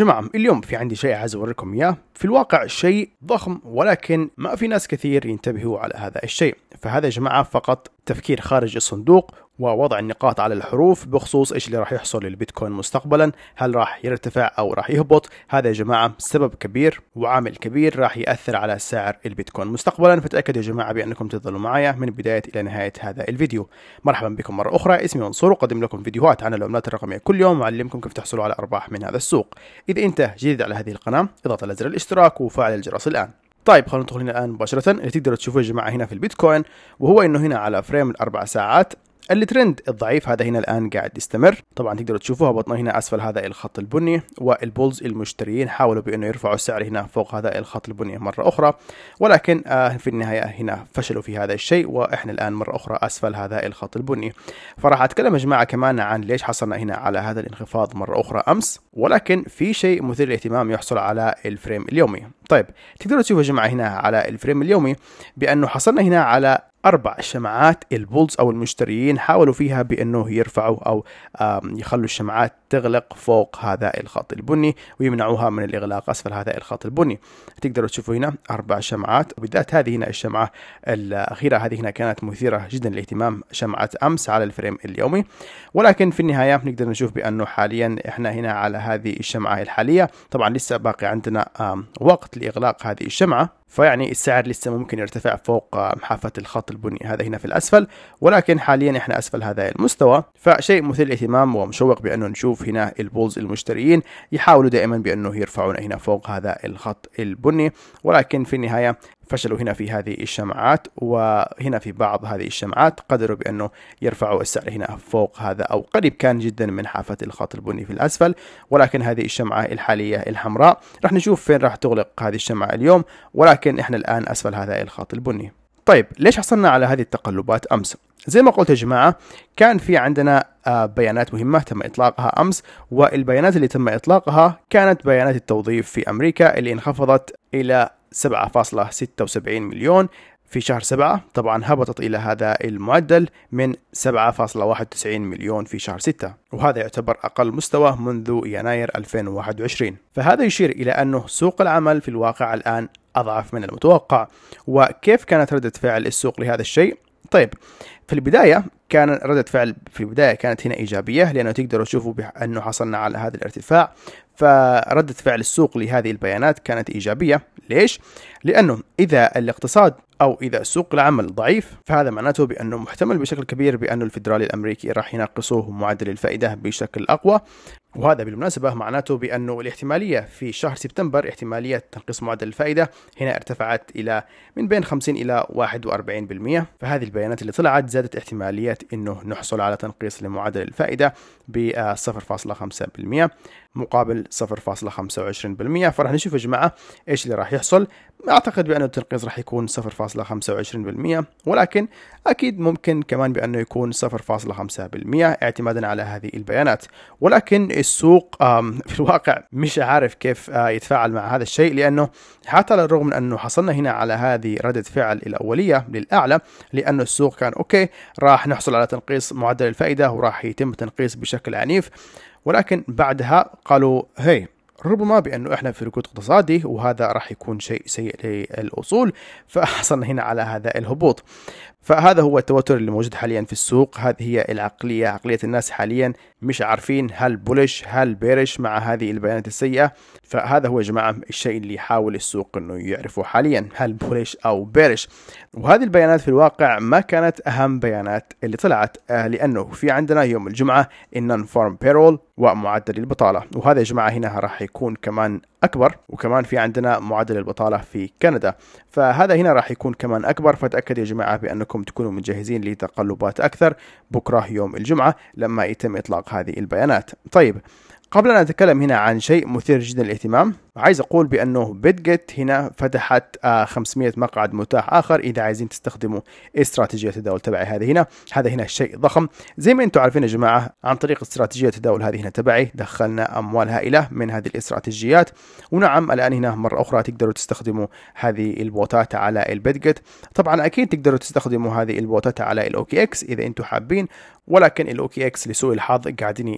جماعة اليوم في عندي شيء عايز أوريكم إياه في الواقع شيء ضخم ولكن ما في ناس كثير ينتبهوا على هذا الشيء فهذا يا جماعة فقط التفكير خارج الصندوق ووضع النقاط على الحروف بخصوص ايش اللي راح يحصل للبيتكوين مستقبلا هل راح يرتفع او راح يهبط هذا يا جماعه سبب كبير وعامل كبير راح ياثر على سعر البيتكوين مستقبلا فتاكدوا يا جماعه بانكم تظلوا معايا من بدايه الى نهايه هذا الفيديو مرحبا بكم مره اخرى اسمي منصور اقدم لكم فيديوهات عن العملات الرقميه كل يوم واعلمكم كيف تحصلوا على ارباح من هذا السوق اذا انت جديد على هذه القناه اضغط على زر الاشتراك وفعل الجرس الان طيب خلونا ندخل هنا الان مباشره اللي تقدروا تشوفوه يا جماعه هنا في البيتكوين وهو انه هنا على فريم الاربع ساعات الترند الضعيف هذا هنا الان قاعد يستمر طبعا تقدروا تشوفوا هبطنا هنا اسفل هذا الخط البني والبولز المشتريين حاولوا بانه يرفعوا السعر هنا فوق هذا الخط البني مره اخرى ولكن آه، في النهايه هنا فشلوا في هذا الشيء واحنا الان مره اخرى اسفل هذا الخط البني فراح اتكلم يا جماعه كمان عن ليش حصلنا هنا على هذا الانخفاض مره اخرى امس ولكن في شيء مثير للاهتمام يحصل على الفريم اليومي طيب تقدروا تشوفوا يا جماعه هنا على الفريم اليومي بانه حصلنا هنا على أربع شماعات البولز أو المشتريين حاولوا فيها بأنه يرفعوا أو يخلوا الشماعات تغلق فوق هذا الخط البني ويمنعوها من الإغلاق أسفل هذا الخط البني تقدروا تشوفوا هنا أربع شمعات وبالذات هذه هنا الشمعة الأخيرة هذه هنا كانت مثيرة جدا للاهتمام شمعة أمس على الفريم اليومي ولكن في النهاية نقدر نشوف بأنه حاليا إحنا هنا على هذه الشمعة الحالية طبعا لسه باقي عندنا وقت لإغلاق هذه الشمعة فيعني السعر لسه ممكن يرتفع فوق محافة الخط البني هذا هنا في الأسفل ولكن حاليا إحنا أسفل هذا المستوى فشيء مثير للاهتمام ومشوق بأنه نشوف نشوف هنا البولز المشتريين يحاولوا دائما بانه يرفعون هنا فوق هذا الخط البني ولكن في النهايه فشلوا هنا في هذه الشمعات وهنا في بعض هذه الشمعات قدروا بأنه يرفعوا السعر هنا فوق هذا أو قريب كان جدا من حافة الخط البني في الأسفل ولكن هذه الشمعة الحالية الحمراء راح نشوف فين راح تغلق هذه الشمعة اليوم ولكن إحنا الآن أسفل هذا الخط البني طيب ليش حصلنا على هذه التقلبات امس؟ زي ما قلت يا جماعه كان في عندنا آه، بيانات مهمه تم اطلاقها امس والبيانات اللي تم اطلاقها كانت بيانات التوظيف في امريكا اللي انخفضت الى 7.76 مليون في شهر 7 طبعا هبطت إلى هذا المعدل من 7.91 مليون في شهر 6 وهذا يعتبر أقل مستوى منذ يناير 2021 فهذا يشير إلى أنه سوق العمل في الواقع الآن أضعف من المتوقع وكيف كانت ردة فعل السوق لهذا الشيء طيب في البداية كان ردة فعل في البداية كانت هنا إيجابية لأنه تقدروا تشوفوا أنه حصلنا على هذا الارتفاع فردة فعل السوق لهذه البيانات كانت إيجابية ليش؟ لأنه إذا الاقتصاد أو إذا سوق العمل ضعيف فهذا معناته بأنه محتمل بشكل كبير بأنه الفيدرالي الأمريكي راح ينقصوه معدل الفائدة بشكل أقوى وهذا بالمناسبة معناته بأنه الاحتمالية في شهر سبتمبر احتمالية تنقيص معدل الفائدة هنا ارتفعت إلى من بين 50 إلى 41% فهذه البيانات اللي طلعت زادت احتمالية أنه نحصل على تنقيص لمعدل الفائدة ب 0.5% مقابل 0.25% فراح نشوف يا جماعه ايش اللي راح يحصل اعتقد بانه التنقيص راح يكون 0.25% ولكن اكيد ممكن كمان بانه يكون 0.5% اعتمادا على هذه البيانات ولكن السوق في الواقع مش عارف كيف آه، يتفاعل مع هذا الشيء لانه حتى على الرغم من انه حصلنا هنا على هذه ردة فعل الاوليه للاعلى لانه السوق كان اوكي راح نحصل على تنقيص معدل الفائده وراح يتم التنقيص بشكل عنيف ولكن بعدها قالوا هي ربما بانه احنا في ركود اقتصادي وهذا راح يكون شيء سيء للاصول فحصلنا هنا على هذا الهبوط فهذا هو التوتر اللي موجود حاليا في السوق هذه هي العقلية عقلية الناس حاليا مش عارفين هل بولش هل بيرش مع هذه البيانات السيئة فهذا هو يا جماعة الشيء اللي يحاول السوق انه يعرفه حاليا هل بولش او بيرش وهذه البيانات في الواقع ما كانت اهم بيانات اللي طلعت آه، لانه في عندنا يوم الجمعة النون فارم بيرول ومعدل البطالة وهذا يا جماعة هنا راح يكون كمان اكبر وكمان في عندنا معدل البطاله في كندا فهذا هنا راح يكون كمان اكبر فتاكد يا جماعه بانكم تكونوا مجهزين لتقلبات اكثر بكره يوم الجمعه لما يتم اطلاق هذه البيانات طيب قبل ان اتكلم هنا عن شيء مثير جدا للاهتمام عايز اقول بانه بيتجيت هنا فتحت 500 آه، مقعد متاح اخر اذا عايزين تستخدموا استراتيجيه التداول تبعي هذه هنا هذا هنا شيء ضخم زي ما انتم عارفين يا جماعه عن طريق استراتيجيه التداول هذه هنا تبعي دخلنا اموال هائله من هذه الاستراتيجيات ونعم الان هنا مره اخرى تقدروا تستخدموا هذه البوتات على البيتجيت طبعا اكيد تقدروا تستخدموا هذه البوتات على الاوكي اكس اذا انتم حابين ولكن الاوكي اكس لسوء الحظ قاعدين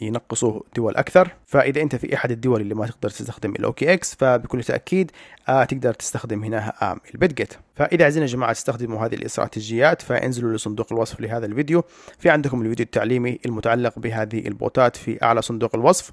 ينقصوا دول اكثر فاذا انت في احد الدول اللي ما تقدر تستخدم تستخدم الاو كي اكس فبكل تاكيد آه، تقدر تستخدم هنا آه، البيت جيت فاذا عايزين يا جماعه تستخدموا هذه الاستراتيجيات فانزلوا لصندوق الوصف لهذا الفيديو في عندكم الفيديو التعليمي المتعلق بهذه البوتات في اعلى صندوق الوصف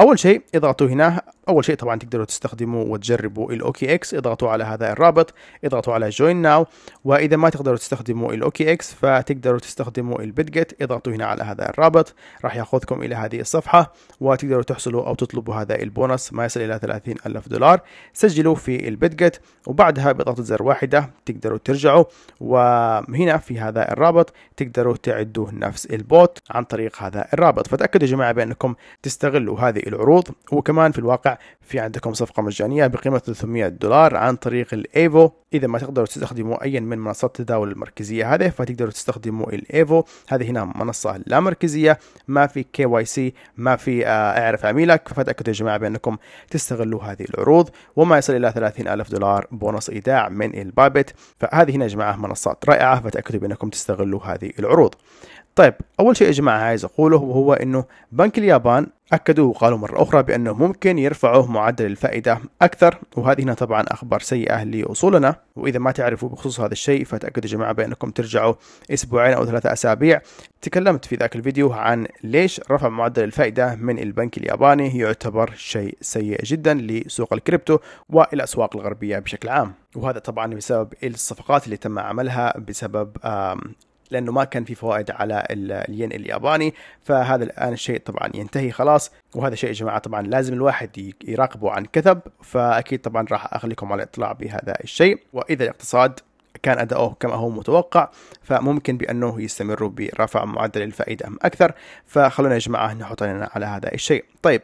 اول شيء اضغطوا هنا اول شيء طبعا تقدروا تستخدموا وتجربوا الاوكي اكس اضغطوا على هذا الرابط اضغطوا على جوين ناو واذا ما تقدروا تستخدموا الاوكي اكس فتقدروا تستخدموا جيت اضغطوا هنا على هذا الرابط راح ياخذكم الى هذه الصفحه وتقدروا تحصلوا او تطلبوا هذا البونص ما يصل الى 30 الف دولار سجلوا في البيتجيت وبعدها بضغطه زر واحده تقدروا ترجعوا وهنا في هذا الرابط تقدروا تعدوا نفس البوت عن طريق هذا الرابط فتأكدوا يا جماعة بأنكم تستغلوا هذه العروض وكمان في الواقع في عندكم صفقة مجانية بقيمة 300 دولار عن طريق الايفو إذا ما تقدروا تستخدموا أي من منصات التداول المركزية هذه فتقدروا تستخدموا الايفو هذه هنا منصة لا مركزية ما في كي واي سي ما في آه، اعرف عميلك فتأكدوا يا جماعة بأنكم تستغلوا هذه العروض وما يصل إلى 30 ألف دولار بونص إيداع من البنك رقابة فهذه هنا يا جماعة آه، منصات رائعة فتاكدوا بأنكم تستغلوا هذه العروض طيب أول شيء يا جماعة عايز أقوله وهو أنه بنك اليابان أكدوا وقالوا مرة أخرى بأنه ممكن يرفعوا معدل الفائدة أكثر وهذه هنا طبعا أخبار سيئة لوصولنا وإذا ما تعرفوا بخصوص هذا الشيء فتأكدوا يا جماعة بأنكم ترجعوا أسبوعين أو ثلاثة أسابيع تكلمت في ذاك الفيديو عن ليش رفع معدل الفائدة من البنك الياباني يعتبر شيء سيء جدا لسوق الكريبتو والأسواق الغربية بشكل عام وهذا طبعا بسبب الصفقات اللي تم عملها بسبب لانه ما كان في فوائد على الين الياباني فهذا الان الشيء طبعا ينتهي خلاص وهذا شيء يا جماعه طبعا لازم الواحد يراقبه عن كثب فاكيد طبعا راح اخليكم على اطلاع بهذا الشيء واذا الاقتصاد كان أداؤه كما هو متوقع فممكن بأنه يستمر برفع معدل الفائدة أم أكثر فخلونا يا جماعة نحط على هذا الشيء طيب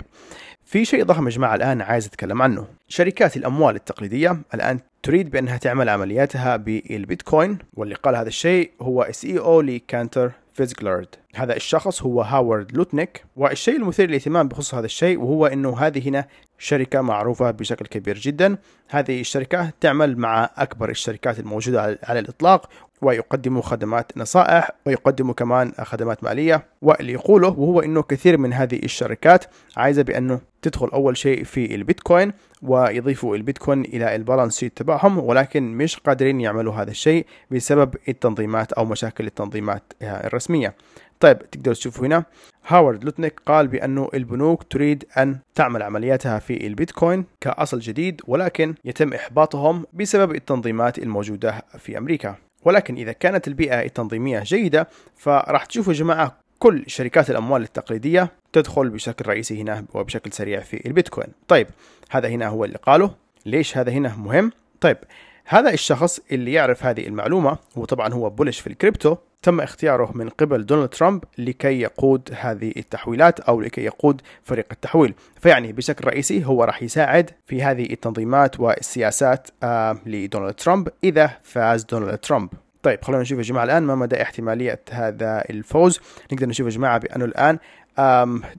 في شيء ضخم يا جماعة الآن عايز أتكلم عنه شركات الأموال التقليدية الآن تريد بأنها تعمل عملياتها بالبيتكوين واللي قال هذا الشيء هو اس اي e او لكانتر فيزجلارد هذا الشخص هو هاورد لوتنيك والشيء المثير للاهتمام بخصوص هذا الشيء وهو انه هذه هنا شركة معروفة بشكل كبير جدا هذه الشركة تعمل مع أكبر الشركات الموجودة على الإطلاق ويقدموا خدمات نصائح ويقدموا كمان خدمات مالية واللي يقوله وهو أنه كثير من هذه الشركات عايزة بأنه تدخل أول شيء في البيتكوين ويضيفوا البيتكوين إلى البالانس شيت تبعهم ولكن مش قادرين يعملوا هذا الشيء بسبب التنظيمات أو مشاكل التنظيمات آه، الرسمية طيب تقدروا تشوفوا هنا هاورد لوتنيك قال بأنه البنوك تريد أن تعمل عملياتها في البيتكوين كأصل جديد ولكن يتم إحباطهم بسبب التنظيمات الموجودة في أمريكا ولكن إذا كانت البيئة التنظيمية جيدة فراح تشوفوا جماعة كل شركات الأموال التقليدية تدخل بشكل رئيسي هنا وبشكل سريع في البيتكوين طيب هذا هنا هو اللي قاله ليش هذا هنا مهم طيب هذا الشخص اللي يعرف هذه المعلومة وطبعا هو بولش في الكريبتو تم اختياره من قبل دونالد ترامب لكي يقود هذه التحويلات او لكي يقود فريق التحويل، فيعني بشكل رئيسي هو راح يساعد في هذه التنظيمات والسياسات آه، لدونالد ترامب اذا فاز دونالد ترامب. طيب خلونا نشوف يا جماعة الآن ما مدى احتمالية هذا الفوز نقدر نشوف يا جماعة بأنه الآن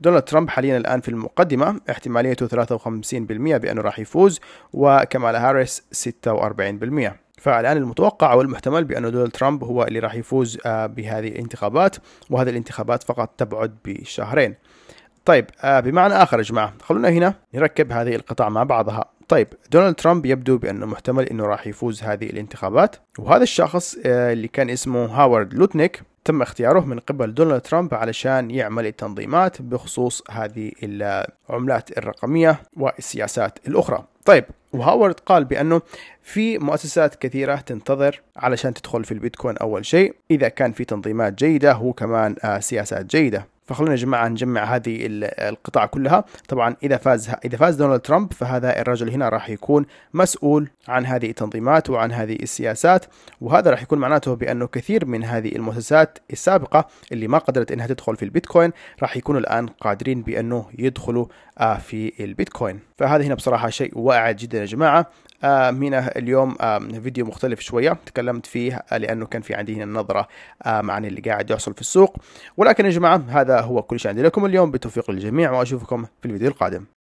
دونالد ترامب حاليا الآن في المقدمة احتماليته 53% بأنه راح يفوز وكمالا هاريس 46% فالآن المتوقع والمحتمل بأن دونالد ترامب هو اللي راح يفوز آه، بهذه الانتخابات وهذه الانتخابات فقط تبعد بشهرين طيب آه، بمعنى آخر يا جماعة خلونا هنا نركب هذه القطع مع بعضها طيب دونالد ترامب يبدو بأنه محتمل أنه راح يفوز هذه الانتخابات وهذا الشخص آه، اللي كان اسمه هاورد لوتنيك تم اختياره من قبل دونالد ترامب علشان يعمل التنظيمات بخصوص هذه العملات الرقمية والسياسات الأخرى طيب وهاورد قال بأنه في مؤسسات كثيرة تنتظر علشان تدخل في البيتكوين أول شيء إذا كان في تنظيمات جيدة وكمان آه، سياسات جيدة فخلونا يا جماعه نجمع هذه القطاع كلها طبعا اذا فاز اذا فاز دونالد ترامب فهذا الرجل هنا راح يكون مسؤول عن هذه التنظيمات وعن هذه السياسات وهذا راح يكون معناته بانه كثير من هذه المؤسسات السابقه اللي ما قدرت انها تدخل في البيتكوين راح يكونوا الان قادرين بانه يدخلوا آه، في البيتكوين فهذا هنا بصراحه شيء واعد جدا يا جماعه هنا آه، اليوم آه، فيديو مختلف شوية تكلمت فيه آه، لأنه كان في عندي هنا نظرة عن اللي قاعد يحصل في السوق ولكن يا جماعة هذا هو كل شيء عندي لكم اليوم بتوفيق الجميع وأشوفكم في الفيديو القادم